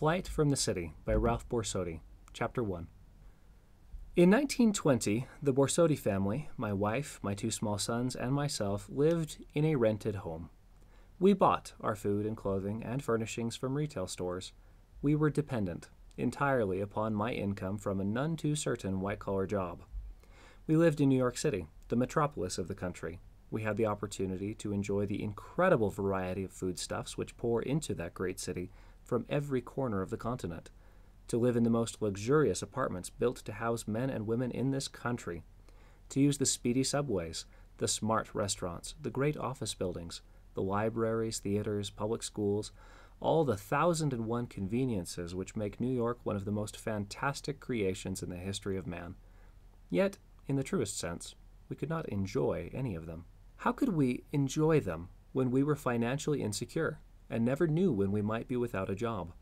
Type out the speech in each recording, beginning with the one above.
Flight from the City by Ralph Borsodi, Chapter 1. In 1920, the Borsodi family, my wife, my two small sons, and myself, lived in a rented home. We bought our food and clothing and furnishings from retail stores. We were dependent entirely upon my income from a none too certain white collar job. We lived in New York City, the metropolis of the country. We had the opportunity to enjoy the incredible variety of foodstuffs which pour into that great city from every corner of the continent, to live in the most luxurious apartments built to house men and women in this country, to use the speedy subways, the smart restaurants, the great office buildings, the libraries, theaters, public schools, all the thousand and one conveniences which make New York one of the most fantastic creations in the history of man. Yet, in the truest sense, we could not enjoy any of them. How could we enjoy them when we were financially insecure? and never knew when we might be without a job,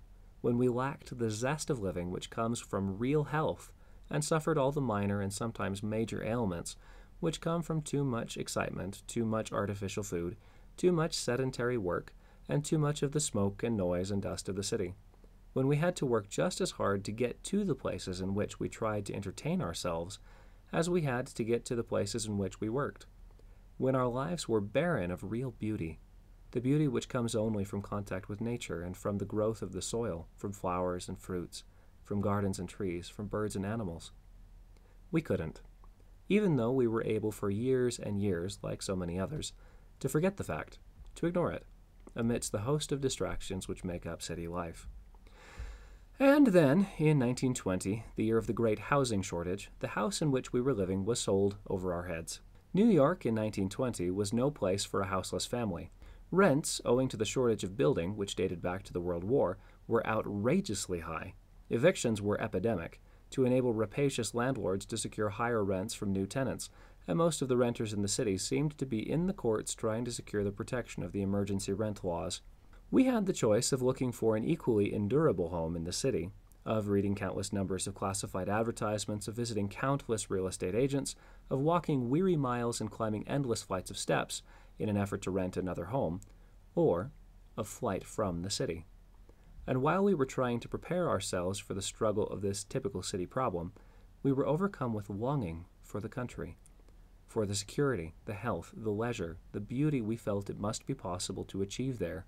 when we lacked the zest of living which comes from real health, and suffered all the minor and sometimes major ailments which come from too much excitement, too much artificial food, too much sedentary work, and too much of the smoke and noise and dust of the city. When we had to work just as hard to get to the places in which we tried to entertain ourselves as we had to get to the places in which we worked. When our lives were barren of real beauty, the beauty which comes only from contact with nature and from the growth of the soil, from flowers and fruits, from gardens and trees, from birds and animals. We couldn't, even though we were able for years and years, like so many others, to forget the fact, to ignore it, amidst the host of distractions which make up city life. And then, in 1920, the year of the great housing shortage, the house in which we were living was sold over our heads. New York in 1920 was no place for a houseless family, Rents, owing to the shortage of building, which dated back to the World War, were outrageously high. Evictions were epidemic, to enable rapacious landlords to secure higher rents from new tenants, and most of the renters in the city seemed to be in the courts trying to secure the protection of the emergency rent laws. We had the choice of looking for an equally endurable home in the city, of reading countless numbers of classified advertisements, of visiting countless real estate agents, of walking weary miles and climbing endless flights of steps, in an effort to rent another home, or of flight from the city. And while we were trying to prepare ourselves for the struggle of this typical city problem, we were overcome with longing for the country, for the security, the health, the leisure, the beauty we felt it must be possible to achieve there.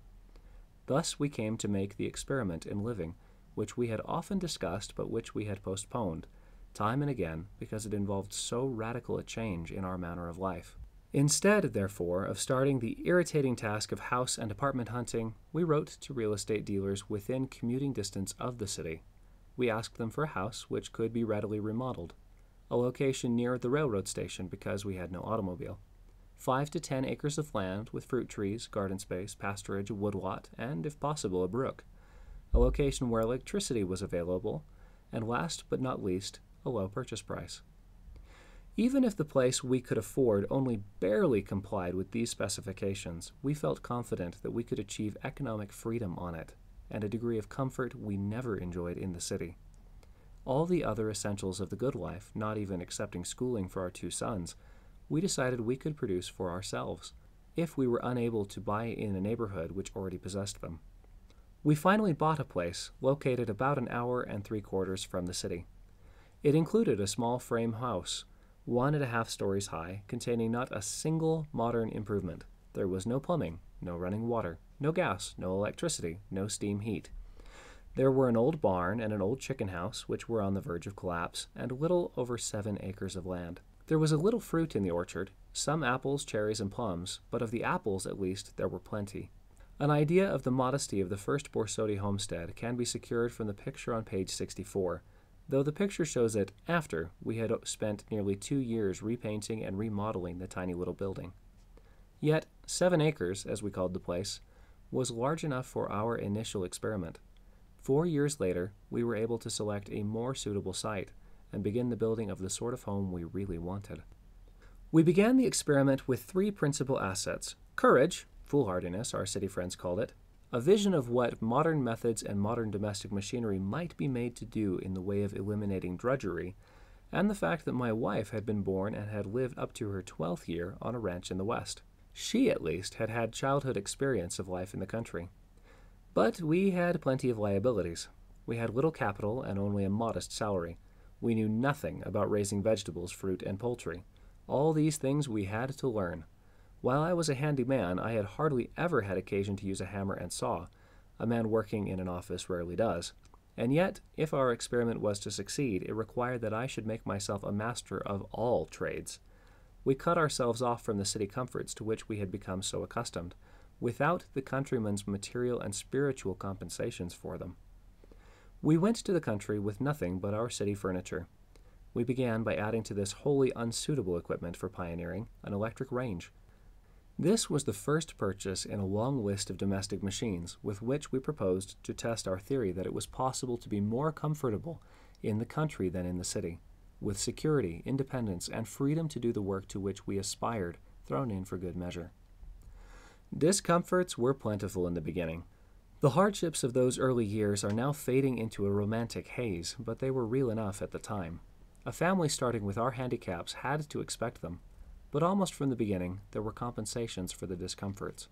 Thus we came to make the experiment in living, which we had often discussed but which we had postponed, time and again because it involved so radical a change in our manner of life. Instead, therefore, of starting the irritating task of house and apartment hunting, we wrote to real estate dealers within commuting distance of the city. We asked them for a house which could be readily remodeled, a location near the railroad station because we had no automobile, five to ten acres of land with fruit trees, garden space, pasturage, a woodlot, and, if possible, a brook, a location where electricity was available, and last but not least, a low purchase price. Even if the place we could afford only barely complied with these specifications, we felt confident that we could achieve economic freedom on it and a degree of comfort we never enjoyed in the city. All the other essentials of the good life, not even accepting schooling for our two sons, we decided we could produce for ourselves if we were unable to buy in a neighborhood which already possessed them. We finally bought a place located about an hour and three quarters from the city. It included a small frame house one and a half stories high, containing not a single modern improvement. There was no plumbing, no running water, no gas, no electricity, no steam heat. There were an old barn and an old chicken house, which were on the verge of collapse, and little over seven acres of land. There was a little fruit in the orchard, some apples, cherries, and plums, but of the apples, at least, there were plenty. An idea of the modesty of the first Borsodi homestead can be secured from the picture on page 64 though the picture shows it after we had spent nearly two years repainting and remodeling the tiny little building. Yet, seven acres, as we called the place, was large enough for our initial experiment. Four years later, we were able to select a more suitable site and begin the building of the sort of home we really wanted. We began the experiment with three principal assets courage, foolhardiness, our city friends called it, a vision of what modern methods and modern domestic machinery might be made to do in the way of eliminating drudgery, and the fact that my wife had been born and had lived up to her 12th year on a ranch in the West. She, at least, had had childhood experience of life in the country. But we had plenty of liabilities. We had little capital and only a modest salary. We knew nothing about raising vegetables, fruit, and poultry. All these things we had to learn. While I was a handy man, I had hardly ever had occasion to use a hammer and saw. A man working in an office rarely does. And yet, if our experiment was to succeed, it required that I should make myself a master of all trades. We cut ourselves off from the city comforts to which we had become so accustomed, without the countryman's material and spiritual compensations for them. We went to the country with nothing but our city furniture. We began by adding to this wholly unsuitable equipment for pioneering an electric range, this was the first purchase in a long list of domestic machines with which we proposed to test our theory that it was possible to be more comfortable in the country than in the city, with security, independence, and freedom to do the work to which we aspired thrown in for good measure. Discomforts were plentiful in the beginning. The hardships of those early years are now fading into a romantic haze, but they were real enough at the time. A family starting with our handicaps had to expect them but almost from the beginning there were compensations for the discomforts.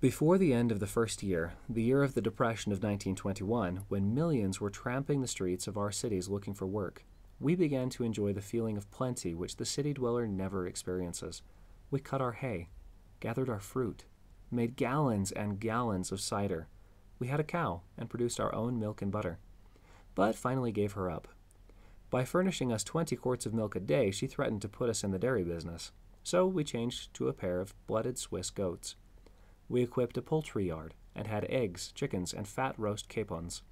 Before the end of the first year, the year of the Depression of 1921, when millions were tramping the streets of our cities looking for work, we began to enjoy the feeling of plenty which the city dweller never experiences. We cut our hay, gathered our fruit, made gallons and gallons of cider. We had a cow and produced our own milk and butter, but finally gave her up by furnishing us 20 quarts of milk a day, she threatened to put us in the dairy business. So we changed to a pair of blooded Swiss goats. We equipped a poultry yard and had eggs, chickens, and fat roast capons.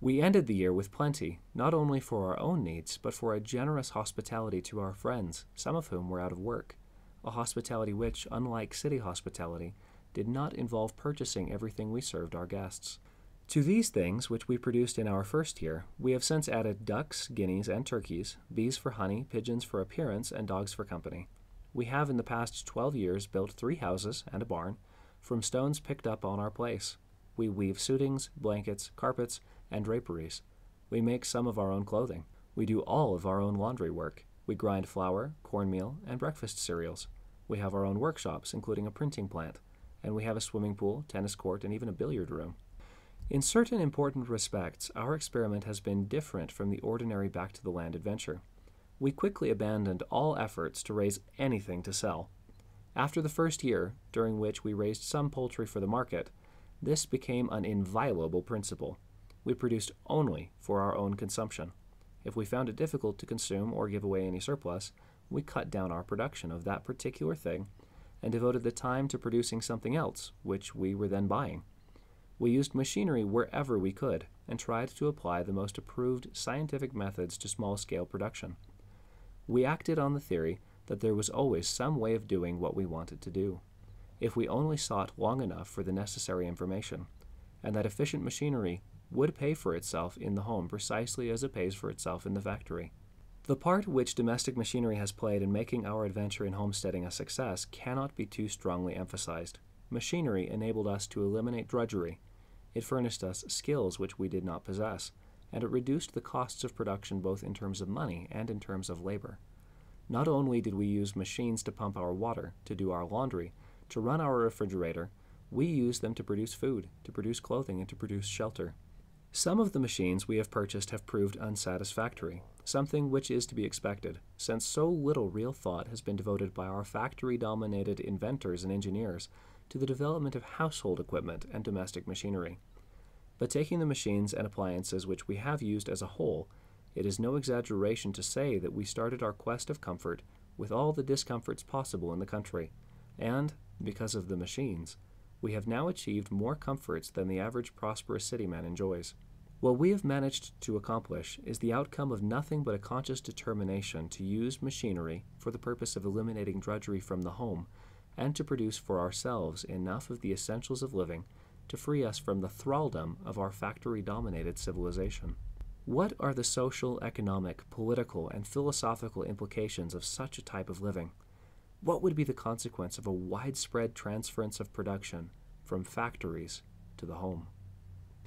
We ended the year with plenty, not only for our own needs, but for a generous hospitality to our friends, some of whom were out of work, a hospitality which, unlike city hospitality, did not involve purchasing everything we served our guests. To these things, which we produced in our first year, we have since added ducks, guineas, and turkeys, bees for honey, pigeons for appearance, and dogs for company. We have in the past 12 years built three houses and a barn from stones picked up on our place. We weave suitings, blankets, carpets, and draperies. We make some of our own clothing. We do all of our own laundry work. We grind flour, cornmeal, and breakfast cereals. We have our own workshops, including a printing plant, and we have a swimming pool, tennis court, and even a billiard room. In certain important respects, our experiment has been different from the ordinary back to the land adventure. We quickly abandoned all efforts to raise anything to sell. After the first year, during which we raised some poultry for the market, this became an inviolable principle. We produced only for our own consumption. If we found it difficult to consume or give away any surplus, we cut down our production of that particular thing and devoted the time to producing something else, which we were then buying. We used machinery wherever we could and tried to apply the most approved scientific methods to small scale production. We acted on the theory that there was always some way of doing what we wanted to do, if we only sought long enough for the necessary information, and that efficient machinery would pay for itself in the home precisely as it pays for itself in the factory. The part which domestic machinery has played in making our adventure in homesteading a success cannot be too strongly emphasized. Machinery enabled us to eliminate drudgery it furnished us skills which we did not possess, and it reduced the costs of production both in terms of money and in terms of labor. Not only did we use machines to pump our water, to do our laundry, to run our refrigerator, we used them to produce food, to produce clothing, and to produce shelter. Some of the machines we have purchased have proved unsatisfactory, something which is to be expected, since so little real thought has been devoted by our factory dominated inventors and engineers to the development of household equipment and domestic machinery. But taking the machines and appliances which we have used as a whole, it is no exaggeration to say that we started our quest of comfort with all the discomforts possible in the country, and, because of the machines, we have now achieved more comforts than the average prosperous city man enjoys. What we have managed to accomplish is the outcome of nothing but a conscious determination to use machinery for the purpose of eliminating drudgery from the home and to produce for ourselves enough of the essentials of living to free us from the thraldom of our factory dominated civilization. What are the social, economic, political, and philosophical implications of such a type of living? What would be the consequence of a widespread transference of production from factories to the home?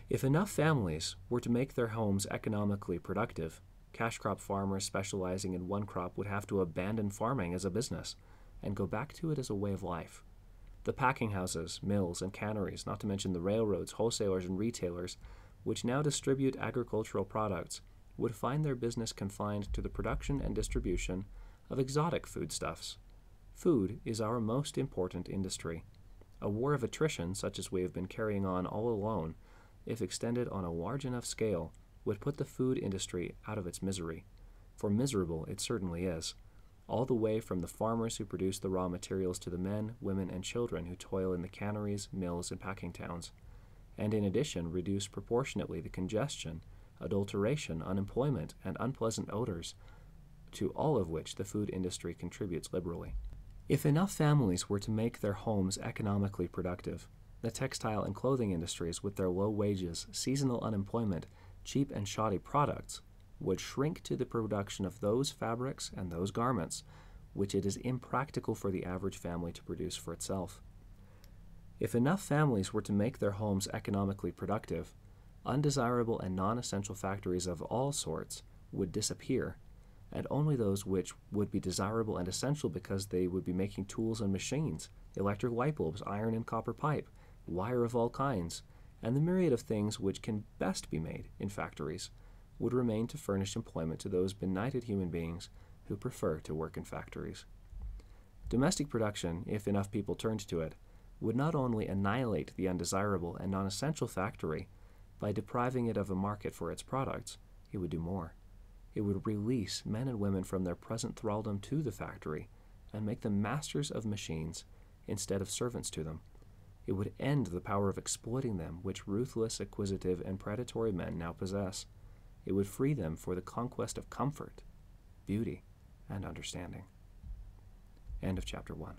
If enough families were to make their homes economically productive, cash crop farmers specializing in one crop would have to abandon farming as a business and go back to it as a way of life the packing houses, mills, and canneries, not to mention the railroads, wholesalers, and retailers, which now distribute agricultural products, would find their business confined to the production and distribution of exotic foodstuffs. Food is our most important industry. A war of attrition, such as we have been carrying on all alone, if extended on a large enough scale, would put the food industry out of its misery. For miserable it certainly is all the way from the farmers who produce the raw materials to the men, women, and children who toil in the canneries, mills, and packing towns, and in addition reduce proportionately the congestion, adulteration, unemployment, and unpleasant odors, to all of which the food industry contributes liberally. If enough families were to make their homes economically productive, the textile and clothing industries, with their low wages, seasonal unemployment, cheap and shoddy products, would shrink to the production of those fabrics and those garments which it is impractical for the average family to produce for itself. If enough families were to make their homes economically productive, undesirable and non essential factories of all sorts would disappear, and only those which would be desirable and essential because they would be making tools and machines, electric light bulbs, iron and copper pipe, wire of all kinds, and the myriad of things which can best be made in factories would remain to furnish employment to those benighted human beings who prefer to work in factories. Domestic production, if enough people turned to it, would not only annihilate the undesirable and non essential factory, by depriving it of a market for its products, it would do more. It would release men and women from their present thraldom to the factory and make them masters of machines instead of servants to them. It would end the power of exploiting them which ruthless, acquisitive, and predatory men now possess it would free them for the conquest of comfort, beauty, and understanding. End of chapter 1.